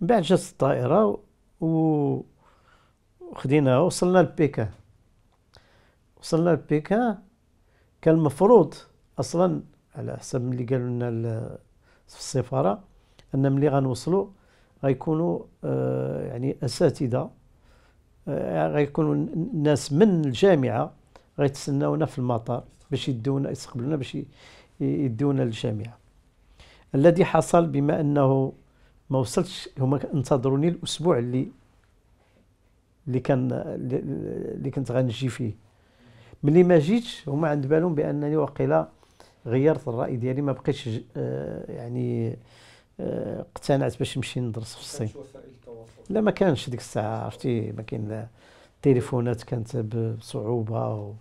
من بعد جات الطائرة و وخديناها وصلنا لبيكا وصلنا لبيكا كان المفروض اصلا على حسب اللي قالوا لنا في السفاره ان ملي غنوصلوا غيكونوا آه، يعني اساتذه آه، غيكونوا الناس من الجامعه غيتسناونا في المطار باش يدونا يستقبلونا باش يدونا للجامعه الذي حصل بما انه ما وصلتش هما انتظروني الاسبوع اللي اللي كان اللي كنت غنجي فيه ملي ما جيتش هما عند بالهم بانني وقيلا غيرت الراي ديالي ما بقيتش آه، يعني آه، اقتنعت باش نمشي ندرس في الصين لا ما كانش ديك الساعه عرفتي ما كاين التليفونات كانت بصعوبه و...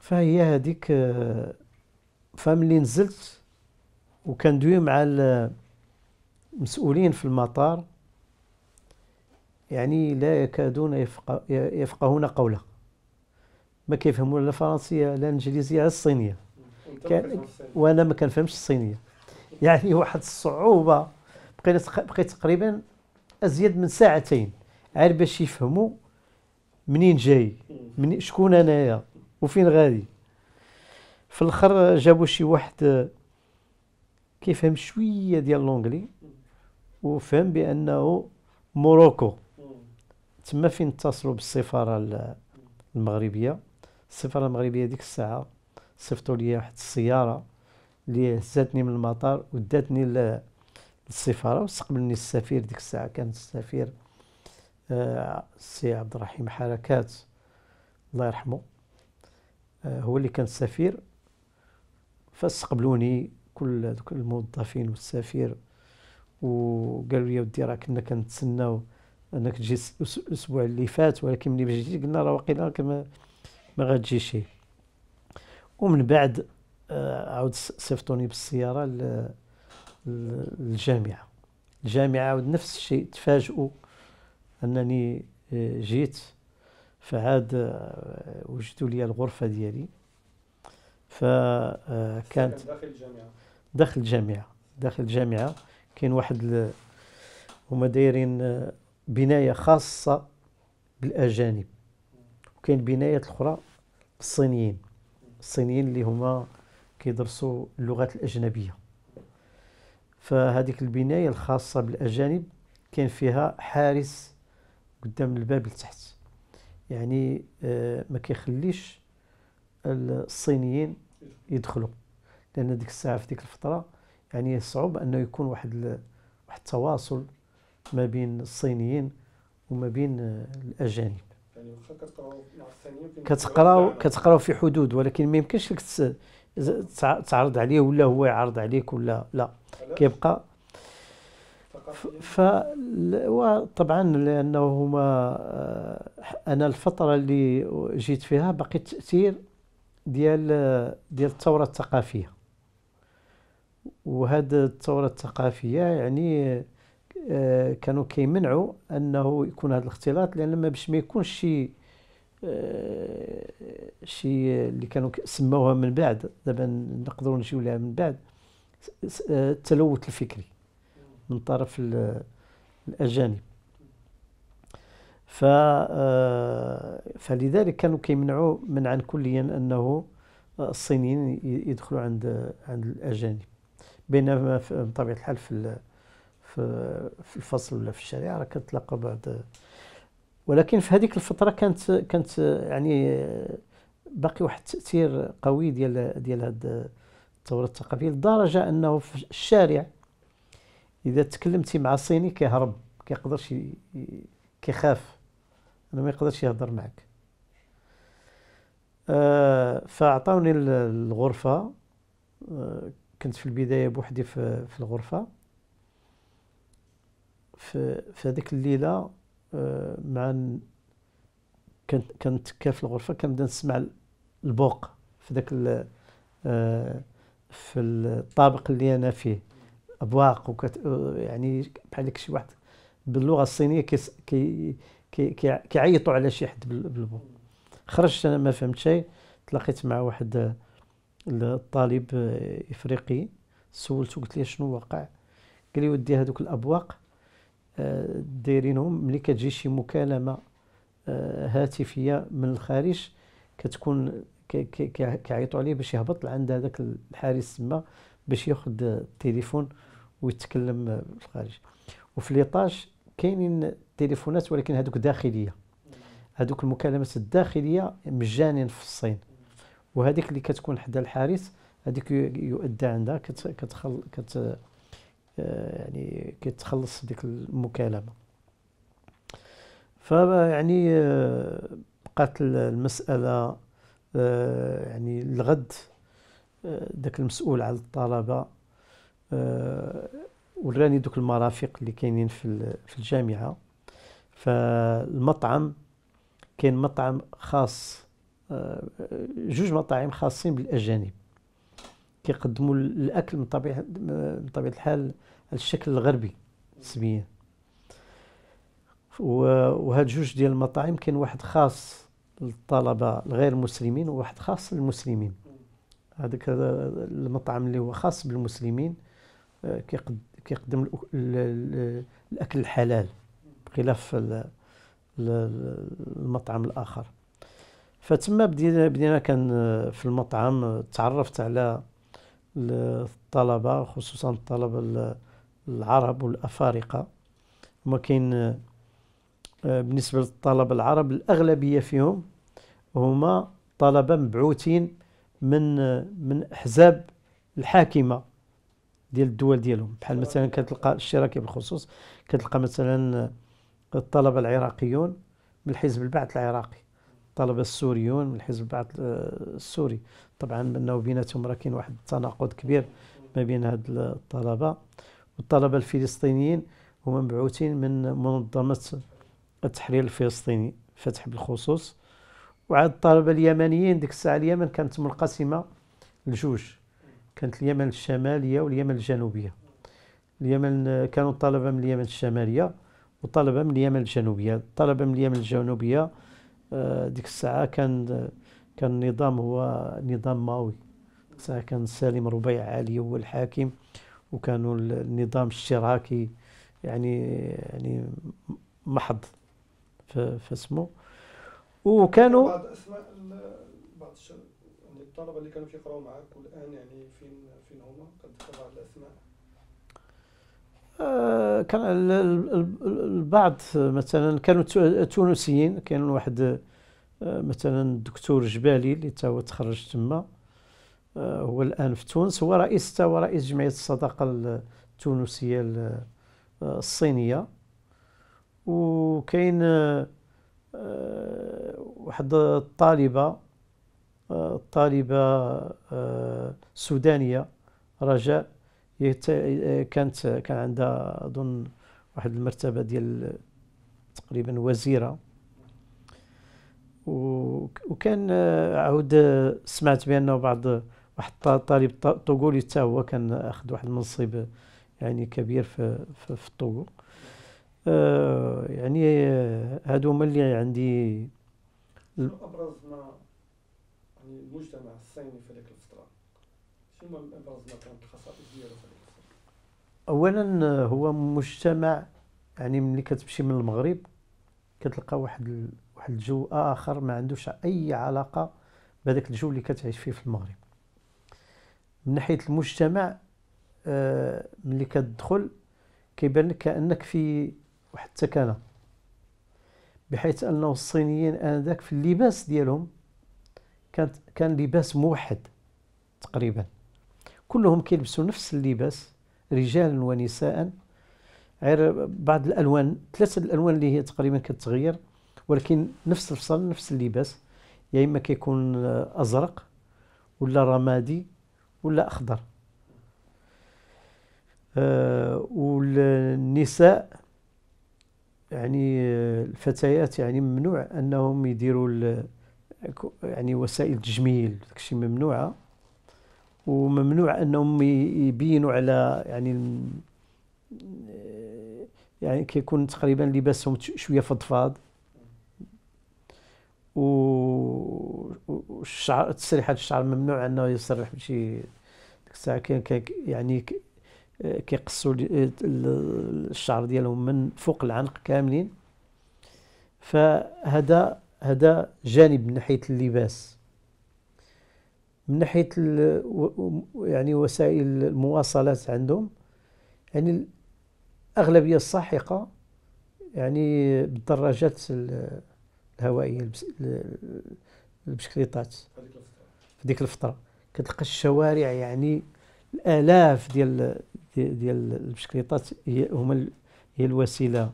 فهي هذيك آه، فملي نزلت وكندوي مع مسؤولين في المطار يعني لا يكادون يفقهون قوله ما كيفهموا لا الفرنسيه لا الانجليزيه لا الصينيه وانا ما كنفهمش الصينيه يعني واحد الصعوبه بقيت بقيت تقريبا ازيد من ساعتين عاد باش يفهموا منين جاي من شكون انايا وفين غادي في الاخر جابوا شي واحد كيفهم شويه ديال لونجلي وفهم بانه موروكو تما فين اتصلوا بالسفاره المغربيه السفاره المغربيه ديك الساعه صيفطوا لي واحد السياره اللي هزتني من المطار وداتني للسفاره واستقبلني السفير ديك الساعه كان السفير السي آه، عبد الرحيم حركات الله يرحمه آه، هو اللي كان السفير فاستقبلوني كل الموظفين والسفير وقالوا لي ودي راه كنا كنتسناو انك تجي الاسبوع اللي فات ولكن ملي جيتي قلنا راه واقيلا ما ما غاتجيش ومن بعد آه، عاود صيفطوني بالسياره للجامعه الجامعه عاود نفس الشيء تفاجئوا انني آه، جيت فعاد آه، وجدوا لي الغرفه ديالي فكانت داخل الجامعه داخل الجامعه داخل الجامعه كاين واحد هما دايرين آه، بنايه خاصه بالاجانب وكاين بنايات اخرى بالصينيين الصينيين اللي هما كيدرسوا اللغات الاجنبيه فهذيك البنايه الخاصه بالاجانب كان فيها حارس قدام الباب لتحت يعني آه، ما كيخليش الصينيين يدخلوا لان ديك الساعه في ديك الفتره يعني الصعوب انه يكون واحد واحد التواصل ما بين الصينيين وما بين الاجانب يعني كتقراو كتقراو في حدود ولكن ما يمكنش لك تعرض عليه ولا هو يعرض عليك ولا لا كيبقى ف وطبعا لانه هما آه، انا الفتره اللي جيت فيها باقي التاثير ديال ديال الثوره الثقافيه وهاد الثوره الثقافيه يعني آه، كانوا كيمنعوا انه يكون هذا الاختلاط لان ما باش ما يكونش شي آه، شي اللي كانوا سموها من بعد دابا نقدروا نجيو لها من بعد آه، التلوث الفكري من طرف الاجانب ف فلذلك كانوا كيمنعوا منعا كليا انه الصينيين يدخلوا عند عند الاجانب بينما بطبيعه الحال في في الفصل ولا في الشريعه راه كتلقى بعض ولكن في هذيك الفتره كانت كانت يعني باقي واحد التاثير قوي ديال ديال هاد الثوره الثقافيه لدرجه انه في الشارع اذا تكلمتي مع صيني كيهرب كيقدرش كيخاف انه ما يقدرش يهضر معك آه، فاعطوني الغرفه آه، كنت في البداية بوحدي في, في الغرفة في, في هذيك الليلة آه، مع كنت كنتكا في الغرفة كنبدا نسمع البوق في ذاك آه، في الطابق اللي انا فيه ابواق وكت آه، يعني بحال شي واحد باللغه الصينيه كي كي كي كي على شي حد بالبوق خرجت انا ما فهمت شيء تلاقيت مع واحد الطالب افريقي سولته قلت ليه شنو وقع قال لي ودي هذوك الابواق آه، دايرينهم ملي كتجي شي مكالمه آه، هاتفيه من الخارج كتكون كيعيطوا عليه باش يهبط لعند هذاك الحارس تما باش ياخذ التليفون ويتكلم في الخارج وفي ليطاج كاينين التليفونات ولكن هذوك داخليه هذوك المكالمات الداخليه مجانين في الصين وهذيك اللي كتكون حدا الحارس هذيك يؤدى عندها كت كتخل كت آه، يعني كتخلص ديك المكالمه فيعني آه، بقات المساله آه، يعني الغد داك المسؤول على الطلبه وراني دوك المرافق اللي كاينين في في الجامعه فالمطعم كاين مطعم خاص آه، جوج مطاعم خاصين بالاجانب كيقدموا الاكل من طبيعه من طبيعه الحال الشكل الغربي نسبيا وهاد جوج ديال المطاعم كاين واحد خاص للطلبه الغير مسلمين وواحد خاص للمسلمين هذاك المطعم اللي هو خاص بالمسلمين آه، كيقدم الاكل الحلال بخلاف المطعم الاخر فتما بدينا بدينا كان آه، في المطعم آه، تعرفت على الطلبه خصوصا الطلبه العرب والافارقه هما كاين آه، بالنسبه للطلبه العرب الاغلبيه فيهم هما طلبه مبعوثين من من احزاب الحاكمه ديال الدول ديالهم بحال مثلا كتلقى الشراكه بالخصوص كتلقى مثلا الطلبه العراقيون من حزب البعث العراقي الطلبه السوريون من حزب البعث آه، السوري طبعا انه بيناتهم راه كاين واحد التناقض كبير ما بين هاد الطلبه والطلبه الفلسطينيين هما مبعوثين من منظمه التحرير الفلسطيني فتح بالخصوص وعاد الطلبه اليمنيين ديك الساعه اليمن كانت منقسمه لجوج كانت اليمن الشماليه واليمن الجنوبيه اليمن كانوا الطلبه من اليمن الشماليه والطلبه من اليمن الجنوبيه الطلبه من اليمن الجنوبيه آه، ديك الساعه كان كان النظام هو نظام ماوي ساعه كان سالم ربيع علي هو الحاكم وكانوا النظام الاشتراكي يعني يعني محض فاسمه وكانوا بعض اسماء بعض الشباب يعني الطلبه اللي كانوا كيقراو معاك والان يعني فين فين هما كتذكر بعض الاسماء آه، كان البعض مثلا كانوا تونسيين كان واحد آه، مثلا الدكتور جبالي اللي تا هو تخرج تما آه، هو الان في تونس هو رئيس تا هو رئيس جمعيه الصداقه التونسيه الصينيه وكاين واحد الطالبه طالبه سودانيه رجاء كانت كان عندها اظن واحد المرتبه ديال تقريبا وزيره وكان عاود سمعت بانه بعض واحد الطالب طوغولي حتى هو كان اخذ واحد المنصب يعني كبير في في, في الطوغو آه يعني هادو هما اللي عندي ابرز ما يعني المجتمع الصيني في ذاك الفتره شنو الخصائص ديالو اولا هو مجتمع يعني ملي كتمشي من المغرب كتلقى واحد واحد الجو اخر ما عندوش اي علاقه بهذاك الجو اللي كتعيش فيه في المغرب من ناحيه المجتمع آه، ملي كتدخل كيبان لك كانك في واحد التكانه بحيث انه الصينيين انذاك في اللباس ديالهم كانت كان لباس موحد تقريبا كلهم كيلبسوا نفس اللباس رجالا ونساء غير بعض الالوان ثلاثه الالوان اللي هي تقريبا كتغير ولكن نفس الفصل نفس اللباس يا يعني اما كيكون ازرق ولا رمادي ولا اخضر أه والنساء يعني الفتيات يعني ممنوع انهم يديروا يعني وسائل تجميل داكشي ممنوعه وممنوع انهم يبينوا على يعني يعني كيكون تقريبا لباسهم شويه فضفاض و الشعر تسريحات الشعر ممنوع انه يسرح بشي ديك الساعه كان يعني كيقصوا الشعر ديالهم من فوق العنق كاملين فهذا هذا جانب من ناحيه اللباس من ناحيه يعني وسائل المواصلات عندهم يعني الاغلبيه الساحقه يعني بالدراجات الهوائيه البشكليطات في ديك الفتره كتلقى الشوارع يعني الالاف ديال ديال البشكليطات هما هي الوسيله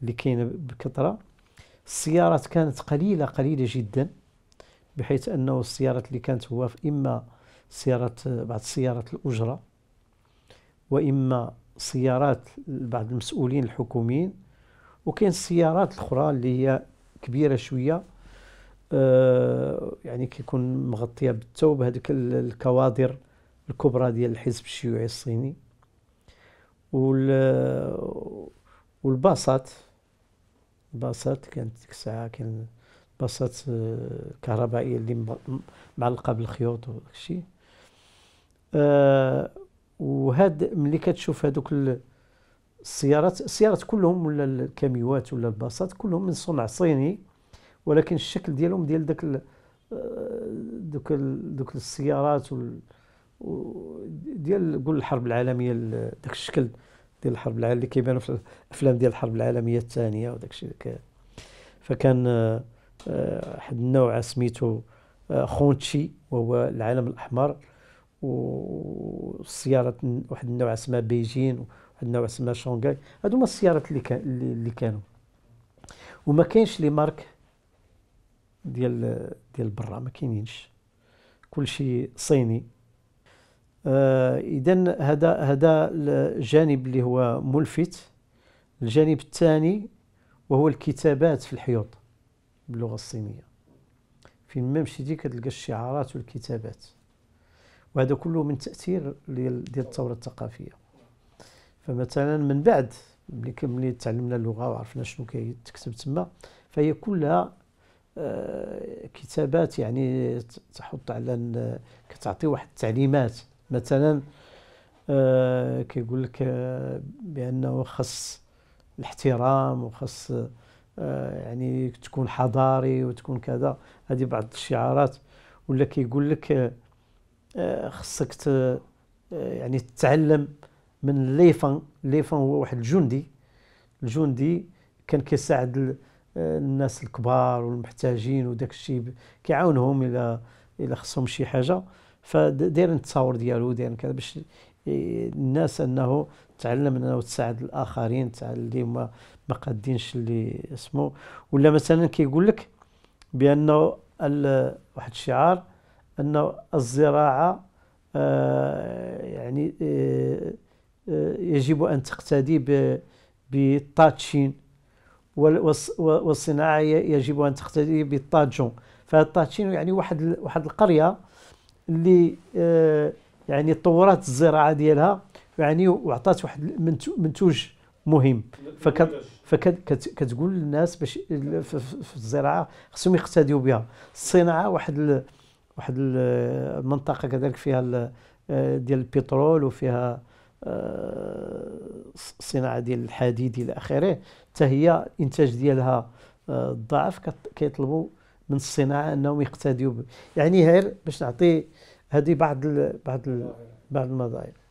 اللي كاينه بكثره السيارات كانت قليله قليله جدا بحيث انه السيارات اللي كانت هو اما سيارات بعض السيارات الاجره واما سيارات بعض المسؤولين الحكوميين وكاين السيارات الاخرى اللي هي كبيره شويه آه، يعني كيكون مغطيه بالثوب هذيك الكوادر الكبرى ديال الحزب الشيوعي الصيني وال والباصات الباصات كانت ديك الساعه كان باصات آه، كهربائيه اللي معلقه بالخيوط وداكشي آه وهاد ملي كتشوف هادوك السيارات السيارات كلهم ولا الكاميوات ولا الباصات كلهم من صنع صيني ولكن الشكل ديالهم ديال داك آه، دوك دوك السيارات وال ديال قول الحرب العالميه داك الشكل ديال الحرب العالميه اللي كيبانوا في الافلام ديال الحرب العالميه الثانيه وداك الشيء فكان آه واحد آه، النوع سميتو آه، خونتشي وهو العالم الاحمر وسياره واحد النوع اسمها بيجين واحد النوع اسمها شونغاي هادو هما السيارات اللي كان اللي كانوا وما كاينش لي مارك ديال ديال برا ما كاينينش كلشي صيني آه اذا هذا هذا الجانب اللي هو ملفت الجانب الثاني وهو الكتابات في الحيوط باللغه الصينيه فين ما مشيتي كتلقى الشعارات والكتابات وهذا كله من تاثير ديال الثوره الثقافيه فمثلا من بعد ملي كملي تعلمنا اللغه وعرفنا شنو كيتكتب تما فهي كلها آه، كتابات يعني تحط على كتعطي واحد التعليمات مثلا آه، كيقول لك بانه خص الاحترام وخص آه، يعني تكون حضاري وتكون كذا هذه بعض الشعارات ولا كيقول لك آه، آه، خصك يعني تتعلم من ليفان ليفان هو واحد الجندي الجندي كان كيساعد الناس الكبار والمحتاجين وداك الشيء كيعاونهم الى الى خصهم شي حاجه فدايرين التصاور ديالو دايرين كذا باش الناس انه تعلم انه تساعد الاخرين تساعد اللي ما ما قادينش اللي اسمه ولا مثلا كيقول لك بانه واحد الشعار انه الزراعه آه يعني آه, آه، يجب ان تقتدي بالطاتشين والصناعه يجب ان تقتدي بالطاجون فالطاتشين يعني واحد واحد القريه اللي آه يعني طورات الزراعه ديالها يعني وعطات واحد منتوج مهم فكت فكتقول للناس باش في الزراعه خصهم يقتديوا بها الصناعه واحد ال واحد المنطقه كذلك فيها آه، ديال البترول وفيها الصناعه آه، ديال الحديد الى اخره حتى هي الانتاج ديالها آه، ضعف كيطلبوا من الصناعه انهم يقتديوا يعني غير باش نعطي هذه بعض ال بعض ال بعض المظاهر